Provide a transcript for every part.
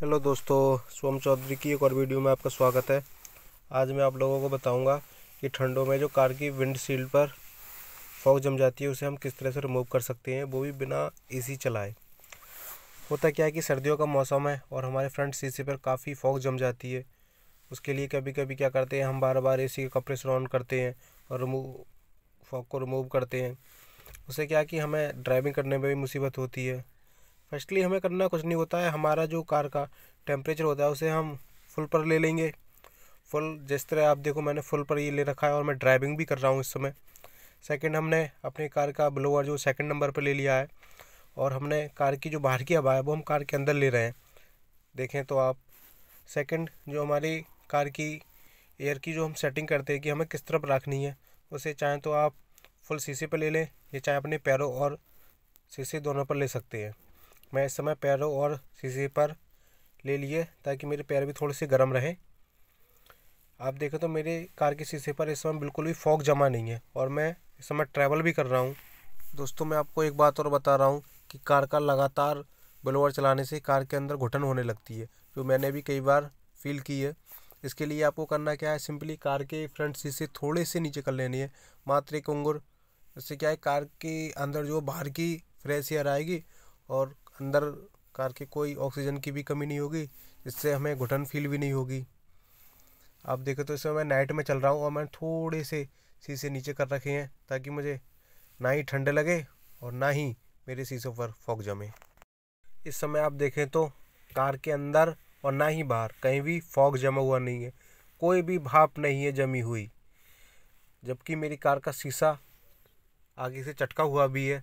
hello दोस्तों सोम चौधरी की एक और वीडियो में आपका स्वागत है आज मैं आप लोगों को बताऊंगा कि ठंडों में जो कार की विंड सील्ड पर फॉग जम जाती है उसे हम किस तरह से रिमूव कर सकते हैं वो भी बिना एसी चलाए होता क्या है कि सर्दियों का मौसम है और हमारे फ्रंट शीशे पर काफ़ी फॉग जम जाती है उसके लिए कभी कभी क्या करते हैं हम बार बार ए के से ऑन करते हैं और रिमूव फॉग को रिमूव करते हैं उससे क्या कि हमें ड्राइविंग करने में भी मुसीबत होती है फर्स्टली हमें करना कुछ नहीं होता है हमारा जो कार का टेम्परेचर होता है उसे हम फुल पर ले लेंगे फुल जिस तरह आप देखो मैंने फुल पर ये ले रखा है और मैं ड्राइविंग भी कर रहा हूँ इस समय सेकंड हमने अपनी कार का ब्लोअर जो सेकंड नंबर पर ले लिया है और हमने कार की जो बाहर की हवा है वो हम कार के अंदर ले रहे हैं देखें तो आप सेकंड जो हमारी कार की एयर की जो हम सेटिंग करते हैं कि हमें किस तरफ रखनी है उसे चाहें तो आप फुल शीशे पर ले लें या चाहे अपने पैरों और शीशे दोनों पर ले सकते हैं मैं इस समय पैरों और शीशे पर ले लिए ताकि मेरे पैर भी थोड़े से गर्म रहे आप देखें तो मेरे कार के शीशे पर इस समय बिल्कुल भी फॉग जमा नहीं है और मैं इस समय ट्रैवल भी कर रहा हूँ दोस्तों मैं आपको एक बात और बता रहा हूँ कि कार का लगातार ब्लोअर चलाने से कार के अंदर घुटन होने लगती है जो मैंने भी कई बार फील की है इसके लिए आपको करना क्या है सिंपली कार के फ्रंट शीशे थोड़े से नीचे कर लेनी है मात्र एक उंगुर इससे क्या है कार के अंदर जो बाहर की फ्रेश एयर आएगी और अंदर कार के कोई ऑक्सीजन की भी कमी नहीं होगी जिससे हमें घुटन फील भी नहीं होगी आप देखें तो इसमें मैं नाइट में चल रहा हूँ और मैं थोड़े से शीशे नीचे कर रखे हैं ताकि मुझे ना ही ठंडे लगे और ना ही मेरे शीशों पर फॉक जमे इस समय आप देखें तो कार के अंदर और ना ही बाहर कहीं भी फॉग जमा हुआ नहीं है कोई भी भाप नहीं है जमी हुई जबकि मेरी कार का शीशा आगे से चटका हुआ भी है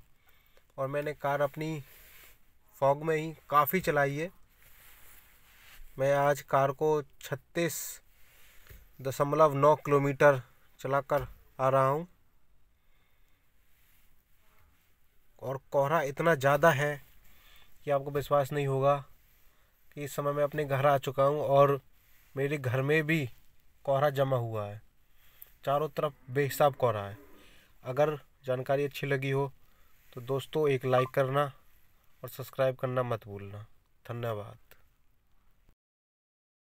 और मैंने कार अपनी फॉग में ही काफ़ी चलाई है मैं आज कार को छत्तीस दशमलव नौ किलोमीटर चलाकर आ रहा हूँ और कोहरा इतना ज़्यादा है कि आपको विश्वास नहीं होगा कि इस समय मैं अपने घर आ चुका हूँ और मेरे घर में भी कोहरा जमा हुआ है चारों तरफ बेहिसाब कोहरा है अगर जानकारी अच्छी लगी हो तो दोस्तों एक लाइक करना और सब्सक्राइब करना मत भूलना धन्यवाद